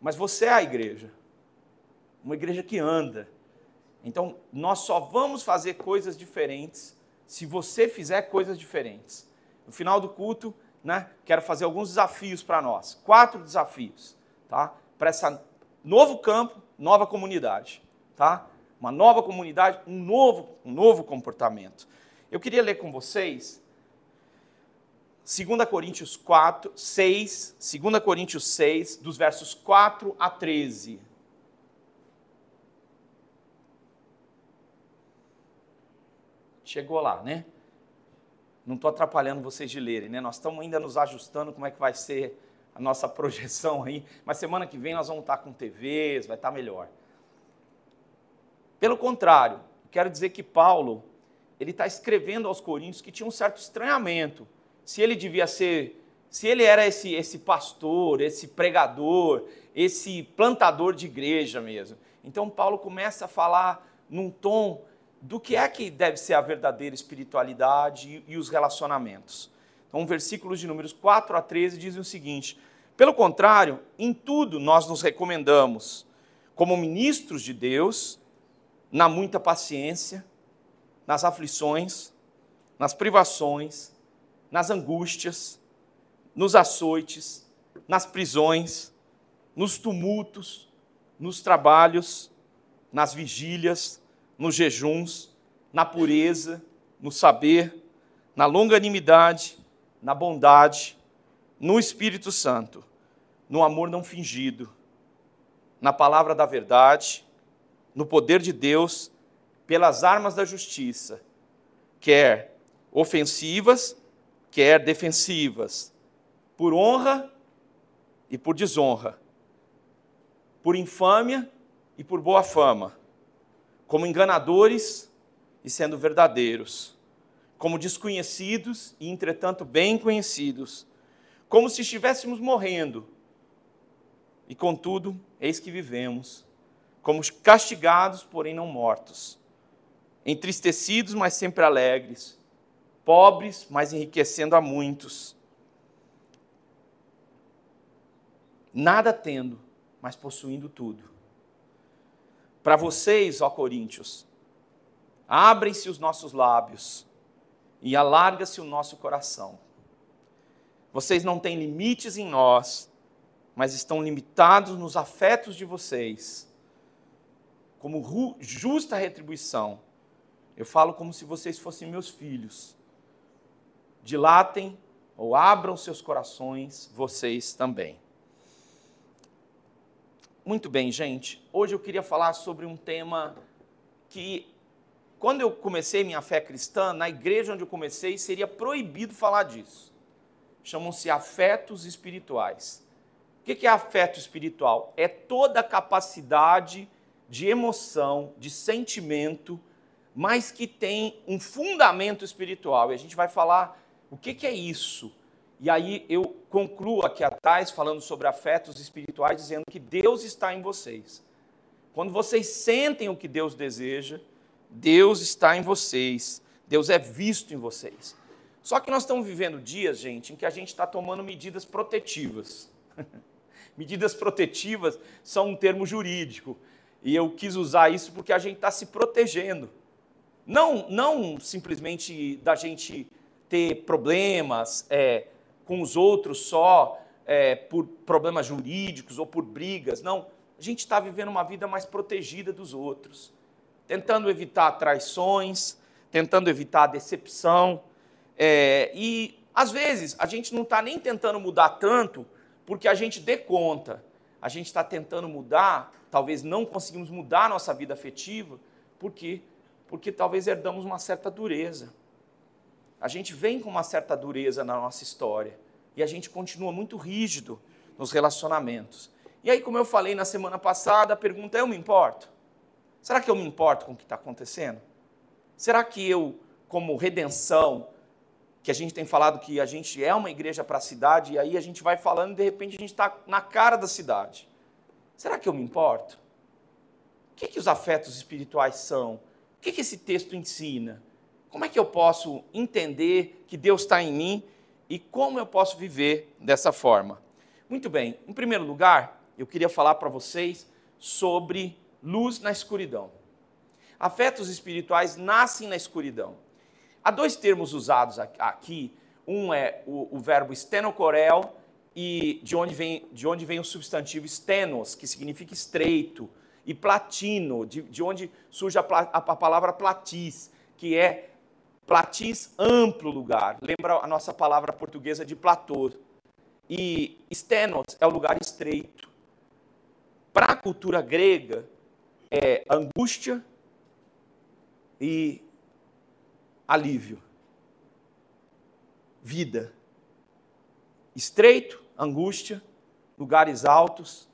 Mas você é a igreja. Uma igreja que anda. Então, nós só vamos fazer coisas diferentes se você fizer coisas diferentes. No final do culto, né, quero fazer alguns desafios para nós. Quatro desafios, tá? Para essa novo campo, nova comunidade, tá? Uma nova comunidade, um novo, um novo comportamento. Eu queria ler com vocês 2 Coríntios 4, 6, 2 Coríntios 6, dos versos 4 a 13. Chegou lá, né? Não estou atrapalhando vocês de lerem, né? Nós estamos ainda nos ajustando como é que vai ser a nossa projeção aí, mas semana que vem nós vamos estar tá com TVs, vai estar tá melhor. Pelo contrário, quero dizer que Paulo, ele está escrevendo aos coríntios que tinha um certo estranhamento se ele devia ser, se ele era esse, esse pastor, esse pregador, esse plantador de igreja mesmo. Então Paulo começa a falar num tom do que é que deve ser a verdadeira espiritualidade e, e os relacionamentos. Então, versículos de números 4 a 13 dizem o seguinte: Pelo contrário, em tudo nós nos recomendamos, como ministros de Deus, na muita paciência, nas aflições, nas privações, nas angústias, nos açoites, nas prisões, nos tumultos, nos trabalhos, nas vigílias, nos jejuns, na pureza, no saber, na longanimidade, na bondade, no Espírito Santo, no amor não fingido, na palavra da verdade, no poder de Deus, pelas armas da justiça, quer ofensivas, quer defensivas, por honra e por desonra, por infâmia e por boa fama, como enganadores e sendo verdadeiros, como desconhecidos e, entretanto, bem conhecidos, como se estivéssemos morrendo, e contudo, eis que vivemos, como castigados, porém não mortos, entristecidos, mas sempre alegres pobres, mas enriquecendo a muitos. Nada tendo, mas possuindo tudo. Para vocês, ó Coríntios, abrem-se os nossos lábios e alarga-se o nosso coração. Vocês não têm limites em nós, mas estão limitados nos afetos de vocês. Como justa retribuição, eu falo como se vocês fossem meus filhos dilatem ou abram seus corações, vocês também. Muito bem, gente. Hoje eu queria falar sobre um tema que, quando eu comecei minha fé cristã, na igreja onde eu comecei, seria proibido falar disso. Chamam-se afetos espirituais. O que é afeto espiritual? É toda a capacidade de emoção, de sentimento, mas que tem um fundamento espiritual. E a gente vai falar o que, que é isso? E aí eu concluo aqui atrás falando sobre afetos espirituais, dizendo que Deus está em vocês. Quando vocês sentem o que Deus deseja, Deus está em vocês, Deus é visto em vocês. Só que nós estamos vivendo dias, gente, em que a gente está tomando medidas protetivas. medidas protetivas são um termo jurídico. E eu quis usar isso porque a gente está se protegendo. Não, não simplesmente da gente ter problemas é, com os outros só é, por problemas jurídicos ou por brigas. Não, a gente está vivendo uma vida mais protegida dos outros, tentando evitar traições, tentando evitar decepção. É, e às vezes a gente não está nem tentando mudar tanto porque a gente dê conta. A gente está tentando mudar, talvez não conseguimos mudar a nossa vida afetiva, porque porque talvez herdamos uma certa dureza. A gente vem com uma certa dureza na nossa história e a gente continua muito rígido nos relacionamentos. E aí, como eu falei na semana passada, a pergunta é: eu me importo? Será que eu me importo com o que está acontecendo? Será que eu, como redenção, que a gente tem falado que a gente é uma igreja para a cidade, e aí a gente vai falando e de repente a gente está na cara da cidade. Será que eu me importo? O que, que os afetos espirituais são? O que, que esse texto ensina? Como é que eu posso entender que Deus está em mim e como eu posso viver dessa forma? Muito bem, em primeiro lugar, eu queria falar para vocês sobre luz na escuridão. Afetos espirituais nascem na escuridão. Há dois termos usados aqui. Um é o, o verbo estenocorel, e de onde, vem, de onde vem o substantivo stenos, que significa estreito, e platino, de, de onde surge a, a, a palavra platis, que é platis amplo lugar. Lembra a nossa palavra portuguesa de platô. E stenos é o lugar estreito. Para a cultura grega, é angústia e alívio. Vida. Estreito, angústia, lugares altos,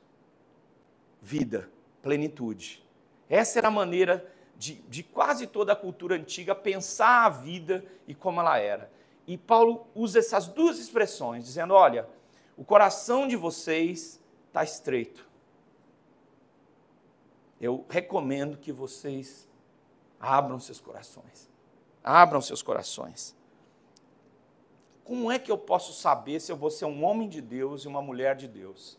vida, plenitude. Essa era a maneira de, de quase toda a cultura antiga pensar a vida e como ela era. E Paulo usa essas duas expressões, dizendo: olha, o coração de vocês está estreito. Eu recomendo que vocês abram seus corações. Abram seus corações. Como é que eu posso saber se eu vou ser um homem de Deus e uma mulher de Deus?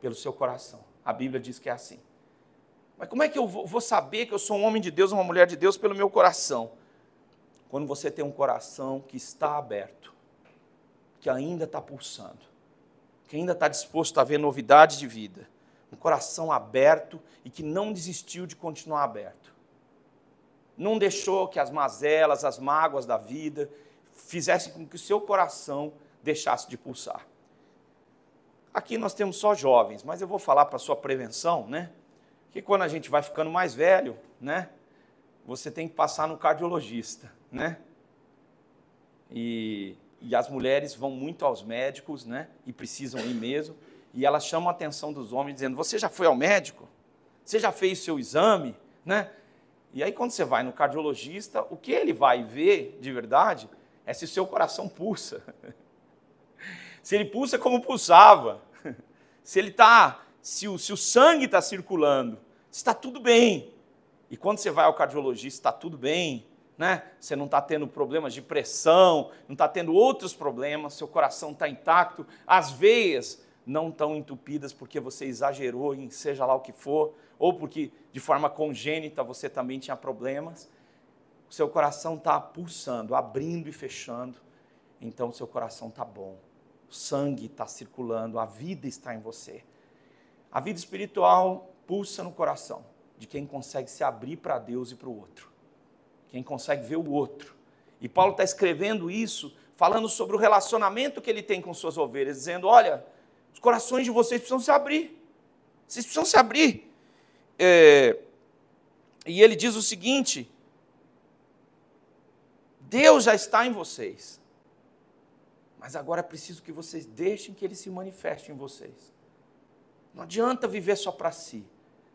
Pelo seu coração. A Bíblia diz que é assim. Mas como é que eu vou saber que eu sou um homem de Deus, uma mulher de Deus, pelo meu coração? Quando você tem um coração que está aberto, que ainda está pulsando, que ainda está disposto a ver novidades de vida, um coração aberto e que não desistiu de continuar aberto. Não deixou que as mazelas, as mágoas da vida fizessem com que o seu coração deixasse de pulsar. Aqui nós temos só jovens, mas eu vou falar para sua prevenção, né? que quando a gente vai ficando mais velho, né, você tem que passar no cardiologista, né? E, e as mulheres vão muito aos médicos, né? E precisam ir mesmo. E elas chamam a atenção dos homens dizendo: "Você já foi ao médico? Você já fez o seu exame, né?" E aí quando você vai no cardiologista, o que ele vai ver de verdade é se o seu coração pulsa. se ele pulsa como pulsava. se ele está se o, se o sangue está circulando, está tudo bem. E quando você vai ao cardiologista, está tudo bem, né? Você não está tendo problemas de pressão, não está tendo outros problemas, seu coração está intacto, as veias não estão entupidas porque você exagerou em seja lá o que for, ou porque de forma congênita você também tinha problemas. O seu coração está pulsando, abrindo e fechando, então seu coração está bom. O sangue está circulando, a vida está em você. A vida espiritual pulsa no coração de quem consegue se abrir para Deus e para o outro, quem consegue ver o outro. E Paulo está escrevendo isso, falando sobre o relacionamento que ele tem com suas ovelhas, dizendo: olha, os corações de vocês precisam se abrir, vocês precisam se abrir. É... E ele diz o seguinte: Deus já está em vocês, mas agora é preciso que vocês deixem que ele se manifeste em vocês. Não adianta viver só para si.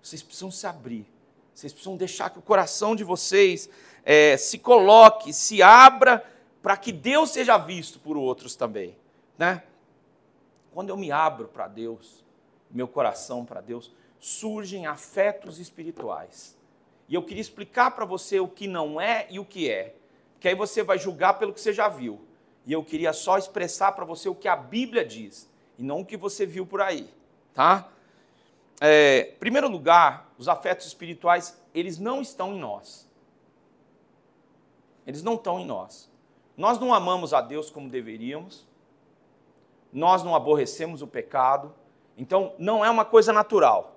Vocês precisam se abrir. Vocês precisam deixar que o coração de vocês é, se coloque, se abra, para que Deus seja visto por outros também. Né? Quando eu me abro para Deus, meu coração para Deus, surgem afetos espirituais. E eu queria explicar para você o que não é e o que é. Que aí você vai julgar pelo que você já viu. E eu queria só expressar para você o que a Bíblia diz, e não o que você viu por aí tá? É, em primeiro lugar, os afetos espirituais, eles não estão em nós. Eles não estão em nós. Nós não amamos a Deus como deveríamos. Nós não aborrecemos o pecado. Então, não é uma coisa natural.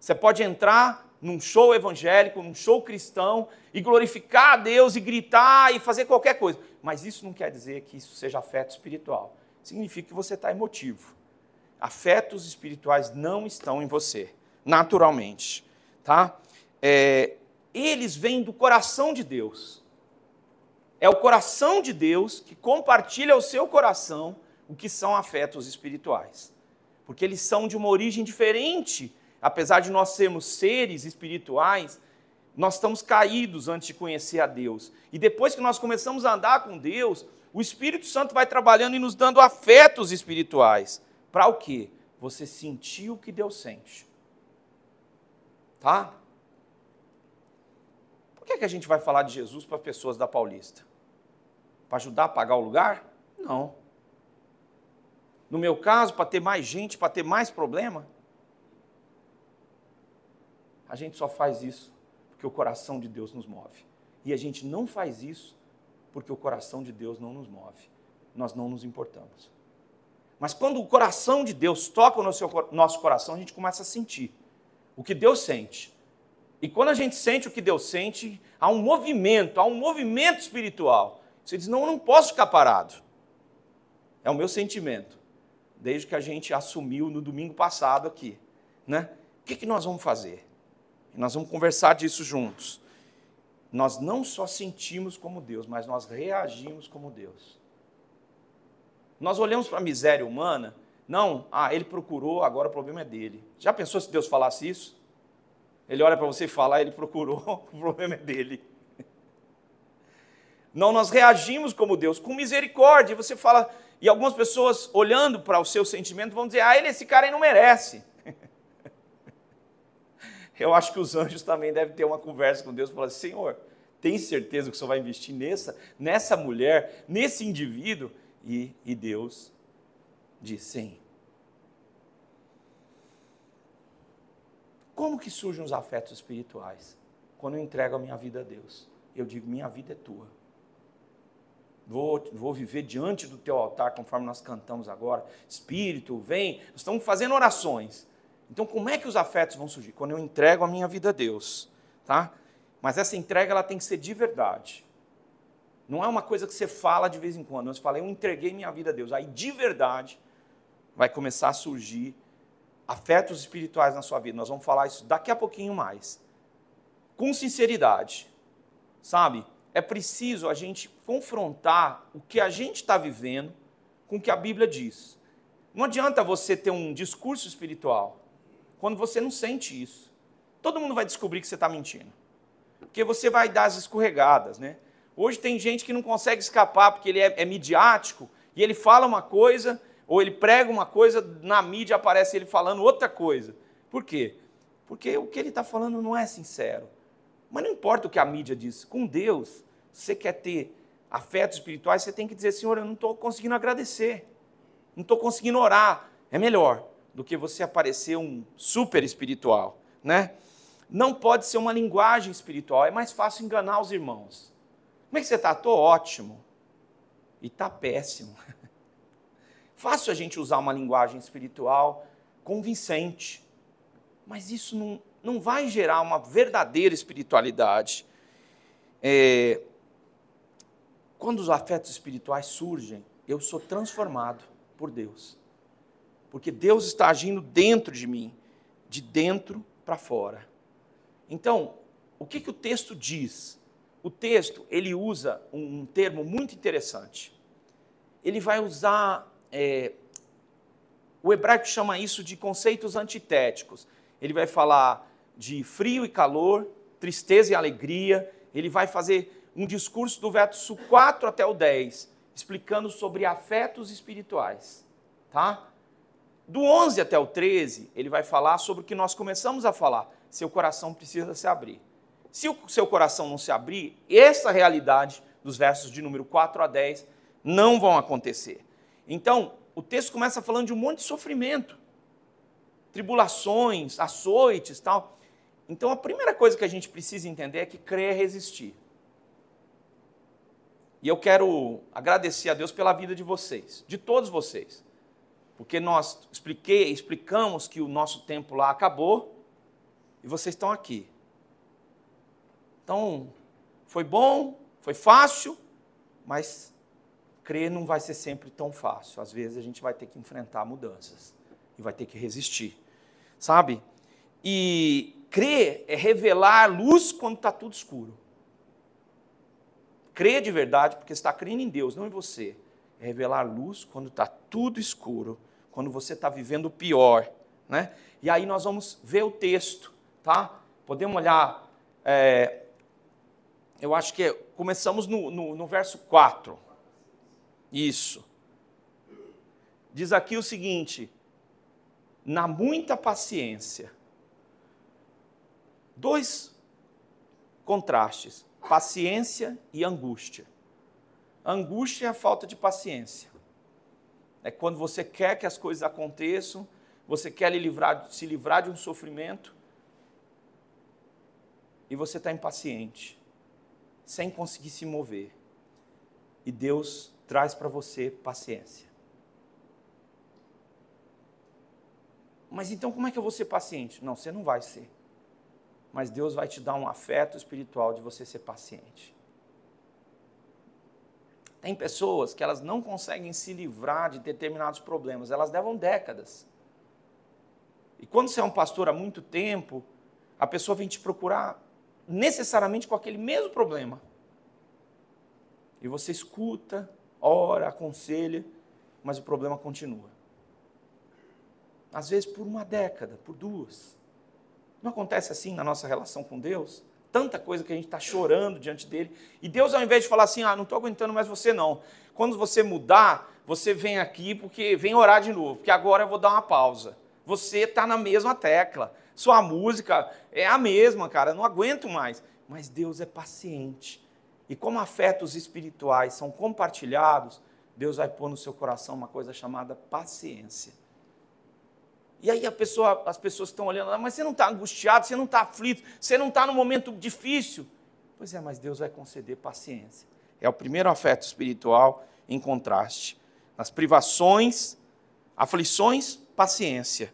Você pode entrar num show evangélico, num show cristão e glorificar a Deus e gritar e fazer qualquer coisa. Mas isso não quer dizer que isso seja afeto espiritual. Significa que você está emotivo afetos espirituais não estão em você, naturalmente, tá? É, eles vêm do coração de Deus. É o coração de Deus que compartilha ao seu coração o que são afetos espirituais. Porque eles são de uma origem diferente. Apesar de nós sermos seres espirituais, nós estamos caídos antes de conhecer a Deus. E depois que nós começamos a andar com Deus, o Espírito Santo vai trabalhando e nos dando afetos espirituais. Para o quê? Você sentir o que Deus sente. Tá? Por que, é que a gente vai falar de Jesus para pessoas da Paulista? Para ajudar a pagar o lugar? Não. No meu caso, para ter mais gente, para ter mais problema? A gente só faz isso porque o coração de Deus nos move. E a gente não faz isso porque o coração de Deus não nos move. Nós não nos importamos. Mas quando o coração de Deus toca o nosso coração, a gente começa a sentir o que Deus sente. E quando a gente sente o que Deus sente, há um movimento, há um movimento espiritual. Você diz: não, eu não posso ficar parado. É o meu sentimento, desde que a gente assumiu no domingo passado aqui. Né? O que, que nós vamos fazer? Nós vamos conversar disso juntos. Nós não só sentimos como Deus, mas nós reagimos como Deus. Nós olhamos para a miséria humana, não, ah, ele procurou, agora o problema é dele. Já pensou se Deus falasse isso? Ele olha para você e fala, ah, ele procurou, o problema é dele. Não, nós reagimos como Deus, com misericórdia. Você fala, e algumas pessoas olhando para o seu sentimento vão dizer, ah, ele, esse cara aí não merece. Eu acho que os anjos também devem ter uma conversa com Deus e falar, Senhor, tem certeza que o Senhor vai investir nessa, nessa mulher, nesse indivíduo? E, e Deus diz sim. Como que surgem os afetos espirituais? Quando eu entrego a minha vida a Deus, eu digo: minha vida é tua. Vou, vou viver diante do teu altar, conforme nós cantamos agora. Espírito, vem. Nós estamos fazendo orações. Então, como é que os afetos vão surgir? Quando eu entrego a minha vida a Deus, tá? Mas essa entrega ela tem que ser de verdade. Não é uma coisa que você fala de vez em quando. Você fala, eu entreguei minha vida a Deus. Aí, de verdade, vai começar a surgir afetos espirituais na sua vida. Nós vamos falar isso daqui a pouquinho mais. Com sinceridade, sabe? É preciso a gente confrontar o que a gente está vivendo com o que a Bíblia diz. Não adianta você ter um discurso espiritual quando você não sente isso. Todo mundo vai descobrir que você está mentindo. Porque você vai dar as escorregadas, né? Hoje tem gente que não consegue escapar porque ele é, é midiático e ele fala uma coisa ou ele prega uma coisa, na mídia aparece ele falando outra coisa. Por quê? Porque o que ele está falando não é sincero. Mas não importa o que a mídia diz, com Deus, você quer ter afetos espirituais, você tem que dizer: Senhor, eu não estou conseguindo agradecer, não estou conseguindo orar. É melhor do que você aparecer um super espiritual, né? Não pode ser uma linguagem espiritual, é mais fácil enganar os irmãos. Como é que você está? Estou ótimo. E está péssimo. Fácil a gente usar uma linguagem espiritual convincente, mas isso não, não vai gerar uma verdadeira espiritualidade. É, quando os afetos espirituais surgem, eu sou transformado por Deus. Porque Deus está agindo dentro de mim, de dentro para fora. Então, o que, que o texto diz? o texto ele usa um, um termo muito interessante. Ele vai usar. É, o hebraico chama isso de conceitos antitéticos. Ele vai falar de frio e calor, tristeza e alegria. Ele vai fazer um discurso do verso 4 até o 10, explicando sobre afetos espirituais, tá? Do 11 até o 13, ele vai falar sobre o que nós começamos a falar. Seu coração precisa se abrir. Se o seu coração não se abrir, essa realidade dos versos de número 4 a 10 não vão acontecer. Então, o texto começa falando de um monte de sofrimento, tribulações, açoites, tal. Então, a primeira coisa que a gente precisa entender é que crer é resistir. E eu quero agradecer a Deus pela vida de vocês, de todos vocês. Porque nós expliquei, explicamos que o nosso tempo lá acabou e vocês estão aqui. Então, foi bom, foi fácil, mas crer não vai ser sempre tão fácil. Às vezes a gente vai ter que enfrentar mudanças e vai ter que resistir, sabe? E crer é revelar luz quando está tudo escuro. Crer de verdade, porque está crendo em Deus, não em você. É revelar luz quando está tudo escuro, quando você está vivendo o pior, né? E aí nós vamos ver o texto, tá? Podemos olhar é, eu acho que é, começamos no, no, no verso 4. Isso. Diz aqui o seguinte: na muita paciência. Dois contrastes: paciência e angústia. Angústia é a falta de paciência. É quando você quer que as coisas aconteçam, você quer livrar, se livrar de um sofrimento e você está impaciente sem conseguir se mover. E Deus traz para você paciência. Mas então como é que eu vou ser paciente? Não, você não vai ser. Mas Deus vai te dar um afeto espiritual de você ser paciente. Tem pessoas que elas não conseguem se livrar de determinados problemas, elas levam décadas. E quando você é um pastor há muito tempo, a pessoa vem te procurar necessariamente com aquele mesmo problema. E você escuta, ora, aconselha, mas o problema continua. Às vezes por uma década, por duas. Não acontece assim na nossa relação com Deus? Tanta coisa que a gente está chorando diante dele. E Deus, ao invés de falar assim, ah, não estou aguentando mais você, não. Quando você mudar, você vem aqui porque vem orar de novo, porque agora eu vou dar uma pausa. Você está na mesma tecla sua música é a mesma, cara, não aguento mais. Mas Deus é paciente. E como afetos espirituais são compartilhados, Deus vai pôr no seu coração uma coisa chamada paciência. E aí pessoa, as pessoas estão olhando, ah, mas você não está angustiado, você não está aflito, você não está no momento difícil. Pois é, mas Deus vai conceder paciência. É o primeiro afeto espiritual em contraste. Nas privações, aflições, paciência.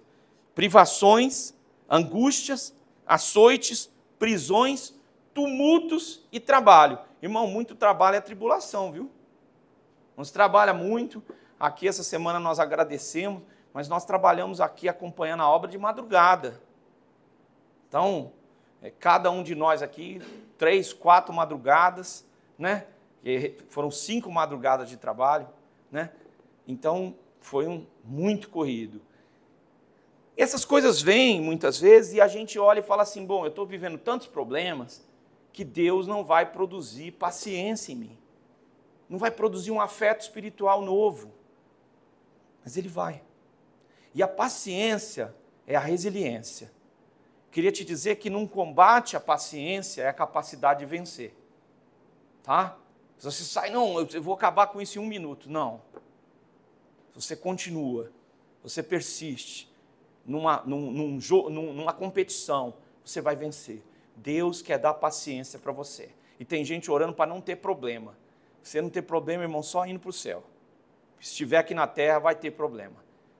Privações, angústias, açoites, prisões, tumultos e trabalho. Irmão, muito trabalho é tribulação, viu? Nós trabalha muito. Aqui essa semana nós agradecemos, mas nós trabalhamos aqui acompanhando a obra de madrugada. Então, é, cada um de nós aqui, três, quatro madrugadas, né? E foram cinco madrugadas de trabalho, né? Então, foi um muito corrido. Essas coisas vêm muitas vezes e a gente olha e fala assim: bom, eu estou vivendo tantos problemas que Deus não vai produzir paciência em mim, não vai produzir um afeto espiritual novo. Mas Ele vai. E a paciência é a resiliência. Queria te dizer que num combate a paciência é a capacidade de vencer. Tá? você sai, não, eu vou acabar com isso em um minuto. Não. Você continua, você persiste, numa, num, num, numa competição, você vai vencer. Deus quer dar paciência para você. E tem gente orando para não ter problema. Você não ter problema, irmão, só indo para o céu. Se estiver aqui na terra, vai ter problema.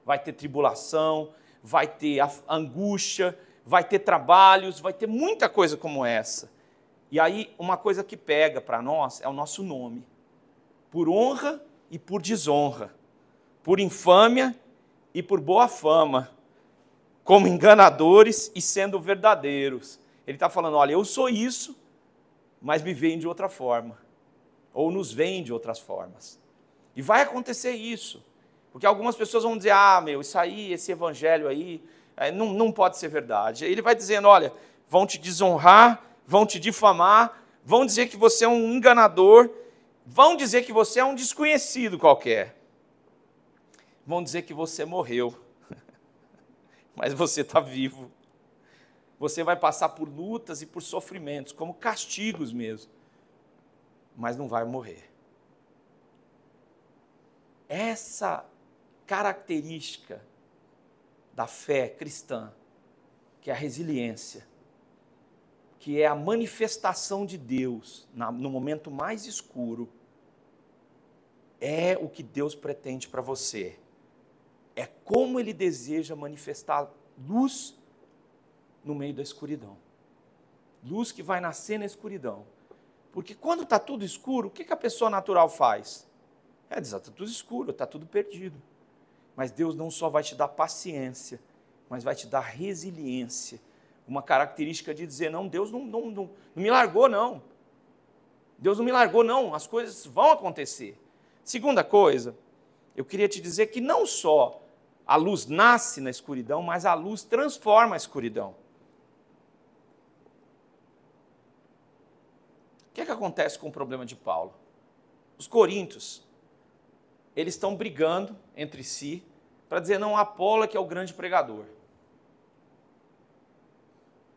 Vai ter tribulação, vai ter angústia, vai ter trabalhos, vai ter muita coisa como essa. E aí, uma coisa que pega para nós é o nosso nome. Por honra e por desonra. Por infâmia e por boa fama como enganadores e sendo verdadeiros. Ele está falando: olha, eu sou isso, mas me veem de outra forma, ou nos veem de outras formas. E vai acontecer isso, porque algumas pessoas vão dizer: ah, meu, isso aí, esse evangelho aí, eh, não, não pode ser verdade. ele vai dizendo: olha, vão te desonrar, vão te difamar, vão dizer que você é um enganador, vão dizer que você é um desconhecido qualquer, vão dizer que você morreu mas você está vivo. Você vai passar por lutas e por sofrimentos, como castigos mesmo, mas não vai morrer. Essa característica da fé cristã, que é a resiliência, que é a manifestação de Deus no momento mais escuro, é o que Deus pretende para você como ele deseja manifestar luz no meio da escuridão. Luz que vai nascer na escuridão. Porque quando está tudo escuro, o que, que a pessoa natural faz? É, diz, está tudo escuro, está tudo perdido. Mas Deus não só vai te dar paciência, mas vai te dar resiliência. Uma característica de dizer, não, Deus não, não, não, não me largou, não. Deus não me largou, não. As coisas vão acontecer. Segunda coisa, eu queria te dizer que não só a luz nasce na escuridão, mas a luz transforma a escuridão. O que é que acontece com o problema de Paulo? Os coríntios, eles estão brigando entre si para dizer não, Apolo é que é o grande pregador.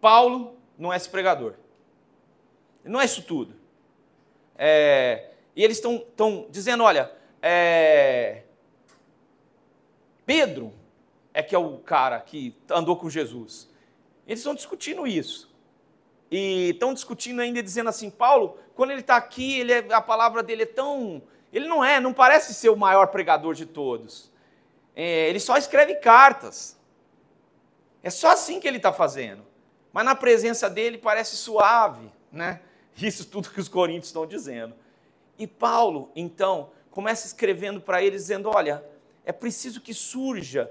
Paulo não é esse pregador. Não é isso tudo. É, e eles estão dizendo, olha, é, Pedro é que é o cara que andou com Jesus. Eles estão discutindo isso. E estão discutindo ainda dizendo assim, Paulo, quando ele está aqui, ele é, a palavra dele é tão. Ele não é, não parece ser o maior pregador de todos. É, ele só escreve cartas. É só assim que ele está fazendo. Mas na presença dele parece suave, né? Isso tudo que os coríntios estão dizendo. E Paulo, então, começa escrevendo para eles, dizendo: olha, é preciso que surja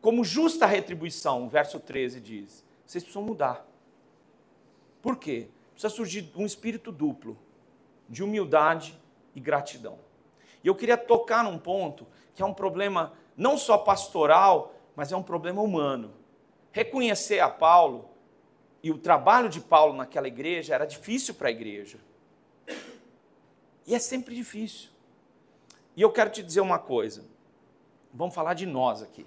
como justa retribuição, o verso 13 diz. Vocês precisam mudar. Por quê? Precisa surgir um espírito duplo, de humildade e gratidão. E eu queria tocar num ponto que é um problema não só pastoral, mas é um problema humano. Reconhecer a Paulo e o trabalho de Paulo naquela igreja era difícil para a igreja. E é sempre difícil. E eu quero te dizer uma coisa: vamos falar de nós aqui.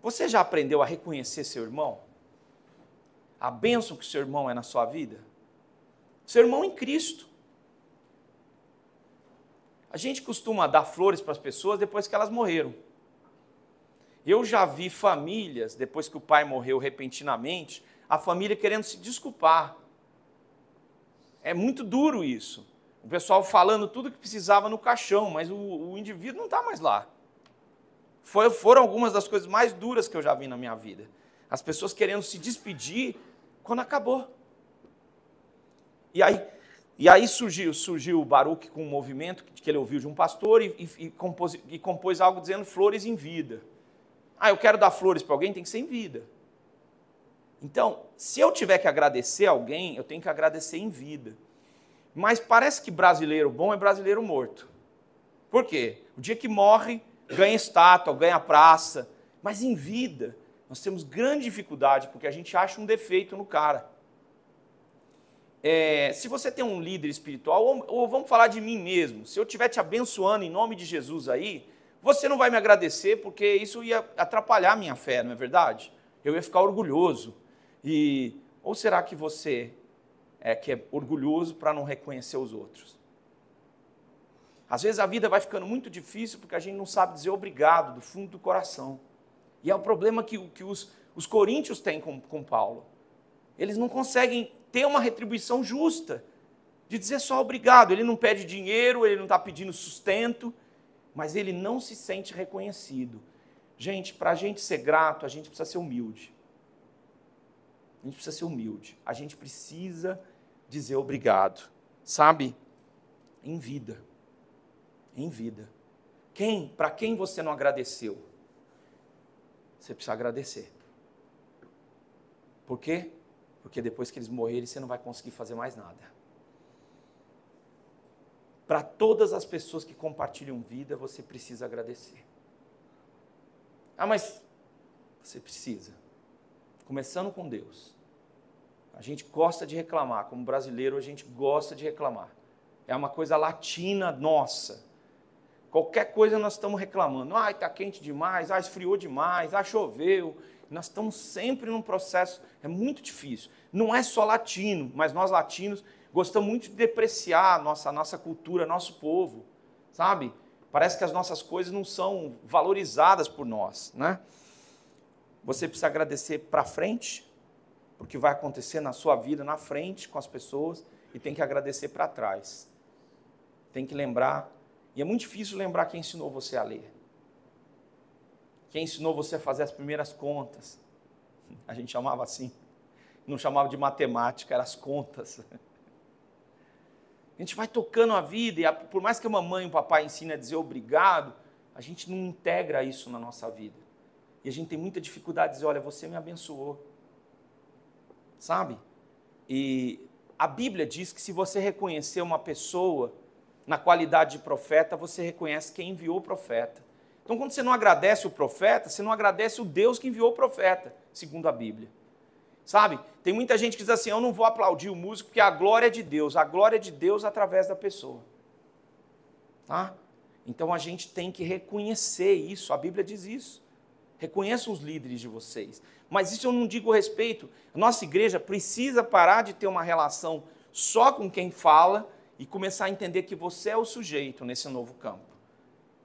Você já aprendeu a reconhecer seu irmão? A bênção que seu irmão é na sua vida? Seu irmão em Cristo. A gente costuma dar flores para as pessoas depois que elas morreram. Eu já vi famílias, depois que o pai morreu repentinamente, a família querendo se desculpar. É muito duro isso. O pessoal falando tudo que precisava no caixão, mas o, o indivíduo não está mais lá. Foi, foram algumas das coisas mais duras que eu já vi na minha vida. As pessoas querendo se despedir quando acabou. E aí, e aí surgiu, surgiu o Baruch com um movimento que ele ouviu de um pastor e, e, e, compôs, e compôs algo dizendo flores em vida. Ah, eu quero dar flores para alguém, tem que ser em vida. Então, se eu tiver que agradecer alguém, eu tenho que agradecer em vida. Mas parece que brasileiro bom é brasileiro morto. Por quê? O dia que morre, ganha estátua, ganha praça. Mas em vida, nós temos grande dificuldade, porque a gente acha um defeito no cara. É, se você tem um líder espiritual, ou, ou vamos falar de mim mesmo, se eu estiver te abençoando em nome de Jesus aí, você não vai me agradecer porque isso ia atrapalhar a minha fé, não é verdade? Eu ia ficar orgulhoso. E ou será que você é, que é orgulhoso para não reconhecer os outros. Às vezes a vida vai ficando muito difícil porque a gente não sabe dizer obrigado do fundo do coração. E é o problema que, que os, os coríntios têm com, com Paulo. Eles não conseguem ter uma retribuição justa de dizer só obrigado. Ele não pede dinheiro, ele não está pedindo sustento, mas ele não se sente reconhecido. Gente, para a gente ser grato, a gente precisa ser humilde. A gente precisa ser humilde. A gente precisa dizer obrigado, sabe? Em vida. Em vida. Quem, para quem você não agradeceu? Você precisa agradecer. Por quê? Porque depois que eles morrerem, você não vai conseguir fazer mais nada. Para todas as pessoas que compartilham vida, você precisa agradecer. Ah, mas você precisa. Começando com Deus. A gente gosta de reclamar, como brasileiro, a gente gosta de reclamar. É uma coisa latina nossa. Qualquer coisa nós estamos reclamando. Ah, está quente demais, ah, esfriou demais, ah, choveu. Nós estamos sempre num processo, é muito difícil. Não é só latino, mas nós latinos gostamos muito de depreciar a nossa, a nossa cultura, nosso povo, sabe? Parece que as nossas coisas não são valorizadas por nós, né? Você precisa agradecer para frente, porque vai acontecer na sua vida, na frente com as pessoas, e tem que agradecer para trás. Tem que lembrar, e é muito difícil lembrar quem ensinou você a ler, quem ensinou você a fazer as primeiras contas. A gente chamava assim, não chamava de matemática, eram as contas. A gente vai tocando a vida, e por mais que a mamãe e o papai ensinem a dizer obrigado, a gente não integra isso na nossa vida. E a gente tem muita dificuldade de dizer: olha, você me abençoou sabe? E a Bíblia diz que se você reconhecer uma pessoa na qualidade de profeta, você reconhece quem enviou o profeta. Então, quando você não agradece o profeta, você não agradece o Deus que enviou o profeta, segundo a Bíblia. Sabe? Tem muita gente que diz assim: eu não vou aplaudir o músico porque a glória é de Deus, a glória é de Deus através da pessoa. Tá? Então a gente tem que reconhecer isso, a Bíblia diz isso reconheçam os líderes de vocês. Mas isso eu não digo respeito. A nossa igreja precisa parar de ter uma relação só com quem fala e começar a entender que você é o sujeito nesse novo campo.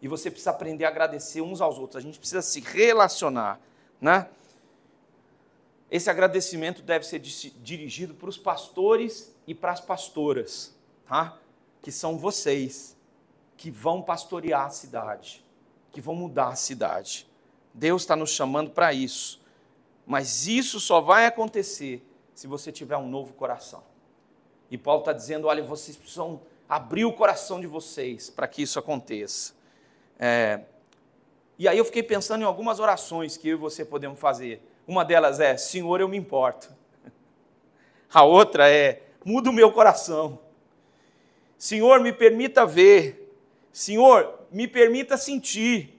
E você precisa aprender a agradecer uns aos outros. A gente precisa se relacionar, né? Esse agradecimento deve ser dirigido para os pastores e para as pastoras, tá? que são vocês, que vão pastorear a cidade, que vão mudar a cidade. Deus está nos chamando para isso. Mas isso só vai acontecer se você tiver um novo coração. E Paulo está dizendo: olha, vocês precisam abrir o coração de vocês para que isso aconteça. É... E aí eu fiquei pensando em algumas orações que eu e você podemos fazer. Uma delas é: Senhor, eu me importo. A outra é: muda o meu coração. Senhor, me permita ver. Senhor, me permita sentir.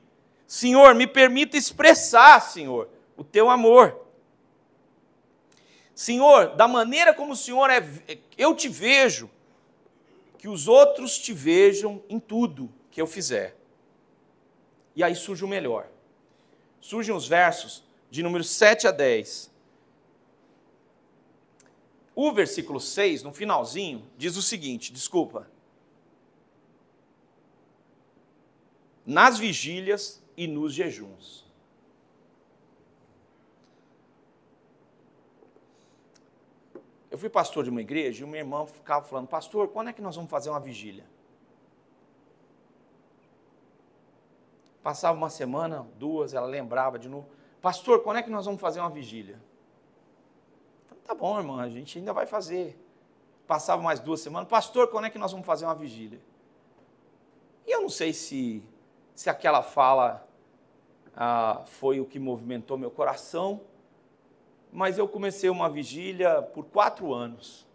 Senhor, me permita expressar, Senhor, o teu amor. Senhor, da maneira como o Senhor é, eu te vejo, que os outros te vejam em tudo que eu fizer. E aí surge o melhor. Surgem os versos de número 7 a 10. O versículo 6, no finalzinho, diz o seguinte: desculpa. Nas vigílias, e nos jejuns. Eu fui pastor de uma igreja e minha irmã ficava falando: Pastor, quando é que nós vamos fazer uma vigília? Passava uma semana, duas, ela lembrava de novo: Pastor, quando é que nós vamos fazer uma vigília? Falei, então, tá bom, irmã, a gente ainda vai fazer. Passava mais duas semanas: Pastor, quando é que nós vamos fazer uma vigília? E eu não sei se, se aquela fala ah, foi o que movimentou meu coração. Mas eu comecei uma vigília por quatro anos.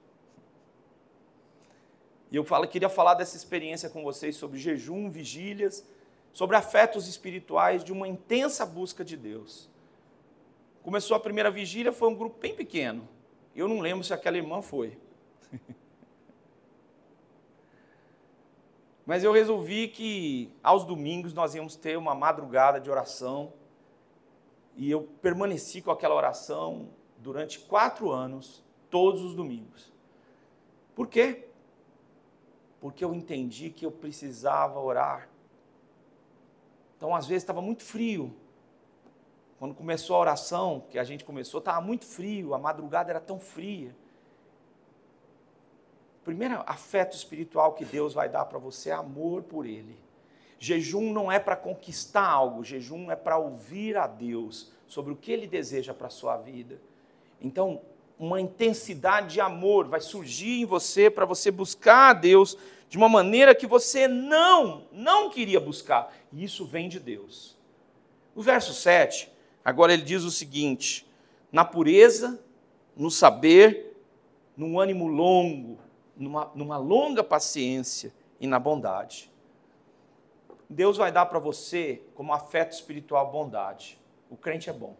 E eu falo, queria falar dessa experiência com vocês sobre jejum, vigílias, sobre afetos espirituais, de uma intensa busca de Deus. Começou a primeira vigília, foi um grupo bem pequeno. Eu não lembro se aquela irmã foi. Mas eu resolvi que aos domingos nós íamos ter uma madrugada de oração. E eu permaneci com aquela oração durante quatro anos, todos os domingos. Por quê? Porque eu entendi que eu precisava orar. Então, às vezes, estava muito frio. Quando começou a oração, que a gente começou, estava muito frio, a madrugada era tão fria primeiro afeto espiritual que Deus vai dar para você é amor por Ele. Jejum não é para conquistar algo, jejum é para ouvir a Deus sobre o que Ele deseja para a sua vida. Então, uma intensidade de amor vai surgir em você para você buscar a Deus de uma maneira que você não, não queria buscar. E isso vem de Deus. O verso 7, agora ele diz o seguinte: na pureza, no saber, num ânimo longo, numa, numa longa paciência e na bondade. Deus vai dar para você como afeto espiritual bondade. O crente é bom.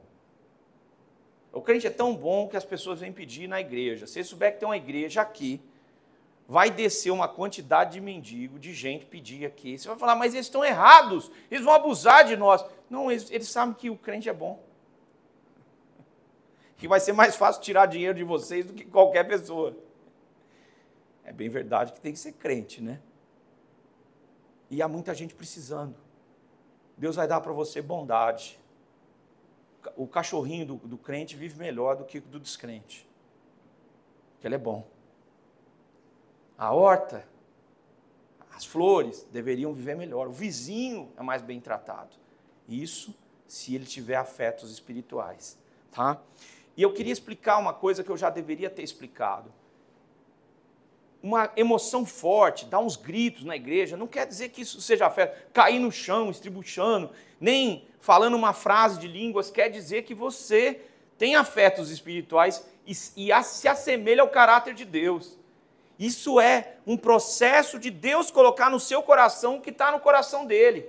O crente é tão bom que as pessoas vêm pedir na igreja. Se você souber que tem uma igreja aqui, vai descer uma quantidade de mendigo, de gente pedir aqui. Você vai falar, mas eles estão errados, eles vão abusar de nós. Não, eles, eles sabem que o crente é bom. Que vai ser mais fácil tirar dinheiro de vocês do que qualquer pessoa. É bem verdade que tem que ser crente, né? E há muita gente precisando. Deus vai dar para você bondade. O cachorrinho do, do, crente vive melhor do que do descrente. Que ele é bom. A horta, as flores deveriam viver melhor. O vizinho é mais bem tratado. Isso se ele tiver afetos espirituais, tá? E eu queria explicar uma coisa que eu já deveria ter explicado uma emoção forte, dar uns gritos na igreja, não quer dizer que isso seja fé. Cair no chão, estribuchando, nem falando uma frase de línguas, quer dizer que você tem afetos espirituais e, e se assemelha ao caráter de Deus. Isso é um processo de Deus colocar no seu coração o que está no coração dele.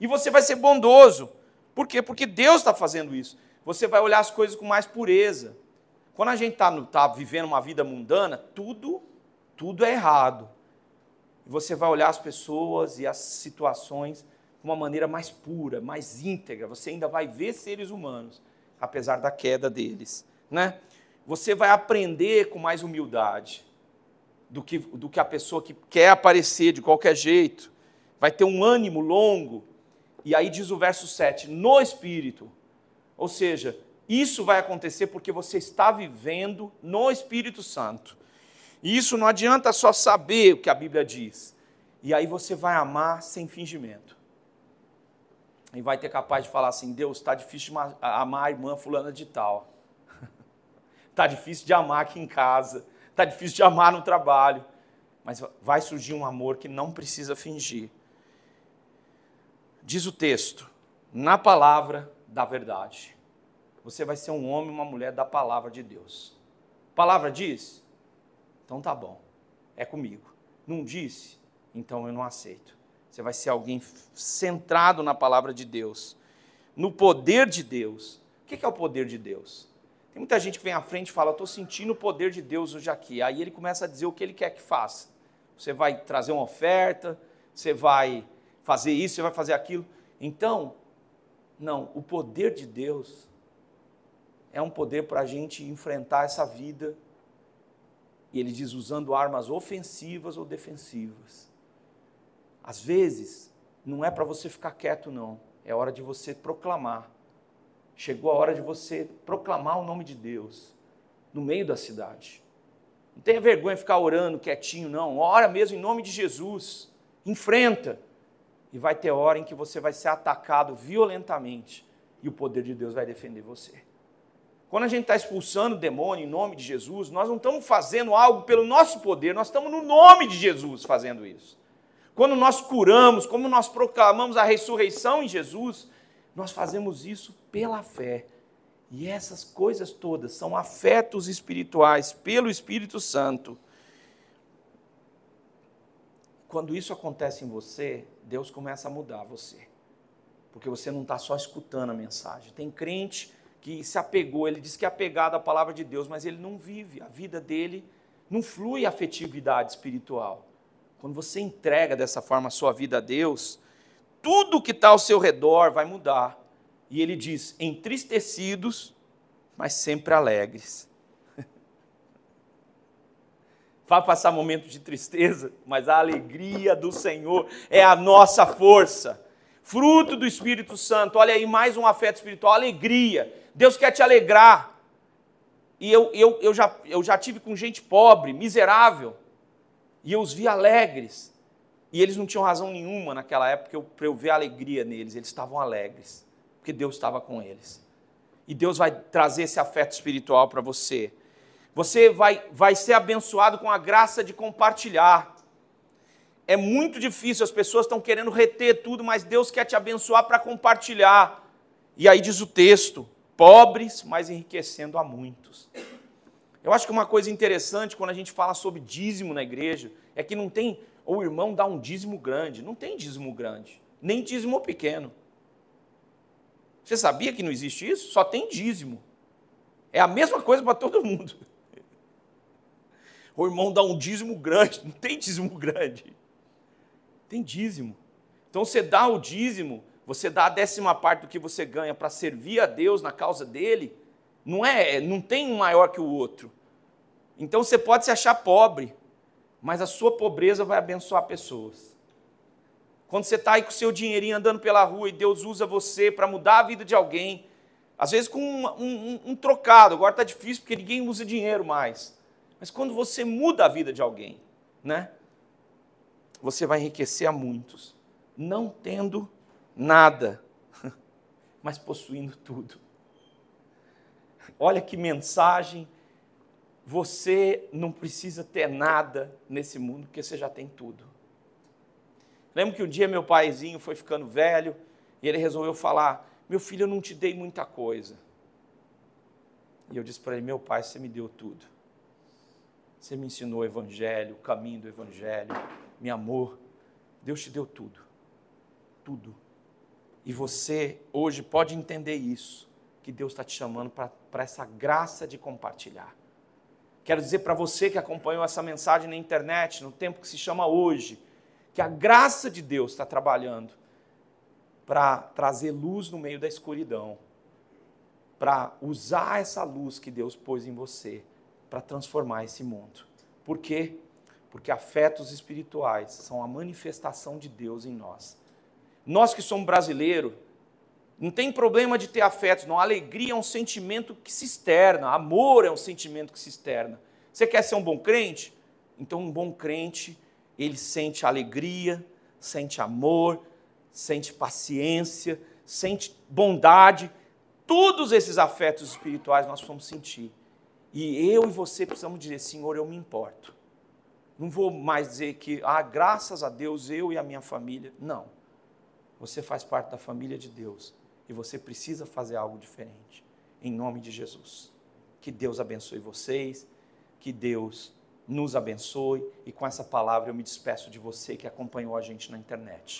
E você vai ser bondoso. Por quê? Porque Deus está fazendo isso. Você vai olhar as coisas com mais pureza. Quando a gente está tá vivendo uma vida mundana, tudo tudo é errado. Você vai olhar as pessoas e as situações de uma maneira mais pura, mais íntegra. Você ainda vai ver seres humanos, apesar da queda deles, né? Você vai aprender com mais humildade do que, do que a pessoa que quer aparecer de qualquer jeito. Vai ter um ânimo longo. E aí diz o verso 7, no espírito. Ou seja, isso vai acontecer porque você está vivendo no Espírito Santo. E isso não adianta só saber o que a Bíblia diz. E aí você vai amar sem fingimento. E vai ter capaz de falar assim: Deus, está difícil de amar a irmã fulana de tal. Está difícil de amar aqui em casa. Está difícil de amar no trabalho. Mas vai surgir um amor que não precisa fingir. Diz o texto: na palavra da verdade. Você vai ser um homem, uma mulher da palavra de Deus. A palavra diz: então tá bom, é comigo. Não disse? Então eu não aceito. Você vai ser alguém centrado na palavra de Deus, no poder de Deus. O que é o poder de Deus? Tem muita gente que vem à frente e fala: Estou sentindo o poder de Deus hoje aqui. Aí ele começa a dizer o que ele quer que faça. Você vai trazer uma oferta, você vai fazer isso, você vai fazer aquilo. Então, não, o poder de Deus é um poder para a gente enfrentar essa vida e ele diz usando armas ofensivas ou defensivas. Às vezes, não é para você ficar quieto, não. É hora de você proclamar. Chegou a hora de você proclamar o nome de Deus no meio da cidade. Não tenha vergonha de ficar orando quietinho, não. Ora mesmo em nome de Jesus. Enfrenta. E vai ter hora em que você vai ser atacado violentamente e o poder de Deus vai defender você. Quando a gente está expulsando o demônio em nome de Jesus, nós não estamos fazendo algo pelo nosso poder, nós estamos no nome de Jesus fazendo isso. Quando nós curamos, como nós proclamamos a ressurreição em Jesus, nós fazemos isso pela fé. E essas coisas todas são afetos espirituais pelo Espírito Santo. Quando isso acontece em você, Deus começa a mudar você. Porque você não está só escutando a mensagem. Tem crente que se apegou, ele diz que é apegado à palavra de Deus, mas ele não vive, a vida dele não flui afetividade espiritual. Quando você entrega dessa forma a sua vida a Deus, tudo que está ao seu redor vai mudar. E ele diz: entristecidos, mas sempre alegres. Vai passar momentos de tristeza, mas a alegria do Senhor é a nossa força. Fruto do Espírito Santo. Olha aí, mais um afeto espiritual, alegria. Deus quer te alegrar. E eu, eu, eu, já, eu já tive com gente pobre, miserável, e eu os vi alegres. E eles não tinham razão nenhuma naquela época para eu ver alegria neles, eles estavam alegres, porque Deus estava com eles. E Deus vai trazer esse afeto espiritual para você. Você vai, vai ser abençoado com a graça de compartilhar. É muito difícil, as pessoas estão querendo reter tudo, mas Deus quer te abençoar para compartilhar. E aí diz o texto: pobres, mas enriquecendo a muitos. Eu acho que uma coisa interessante quando a gente fala sobre dízimo na igreja é que não tem, o irmão dá um dízimo grande, não tem dízimo grande, nem dízimo pequeno. Você sabia que não existe isso? Só tem dízimo. É a mesma coisa para todo mundo. O irmão dá um dízimo grande, não tem dízimo grande. Tem dízimo. Então você dá o dízimo, você dá a décima parte do que você ganha para servir a Deus na causa dele, não é, é, não tem um maior que o outro. Então você pode se achar pobre, mas a sua pobreza vai abençoar pessoas. Quando você está aí com o seu dinheirinho andando pela rua e Deus usa você para mudar a vida de alguém, às vezes com um, um, um trocado, agora está difícil porque ninguém usa dinheiro mais. Mas quando você muda a vida de alguém, né? você vai enriquecer a muitos, não tendo nada, mas possuindo tudo. Olha que mensagem. Você não precisa ter nada nesse mundo, porque você já tem tudo. Lembro que um dia meu paizinho foi ficando velho e ele resolveu falar: Meu filho, eu não te dei muita coisa. E eu disse para ele: Meu pai, você me deu tudo. Você me ensinou o evangelho, o caminho do evangelho, me amou. Deus te deu tudo. Tudo. E você hoje pode entender isso, que Deus está te chamando para essa graça de compartilhar. Quero dizer para você que acompanhou essa mensagem na internet, no tempo que se chama hoje, que a graça de Deus está trabalhando para trazer luz no meio da escuridão, para usar essa luz que Deus pôs em você para transformar esse mundo. Por quê? Porque afetos espirituais são a manifestação de Deus em nós. Nós que somos brasileiros, não tem problema de ter afetos, não. Alegria é um sentimento que se externa, amor é um sentimento que se externa. Você quer ser um bom crente? Então, um bom crente, ele sente alegria, sente amor, sente paciência, sente bondade. Todos esses afetos espirituais nós vamos sentir. E eu e você precisamos dizer: Senhor, eu me importo não vou mais dizer que, ah, graças a Deus eu e a minha família. Não. Você faz parte da família de Deus e você precisa fazer algo diferente. Em nome de Jesus. Que Deus abençoe vocês, que Deus nos abençoe e com essa palavra eu me despeço de você que acompanhou a gente na internet.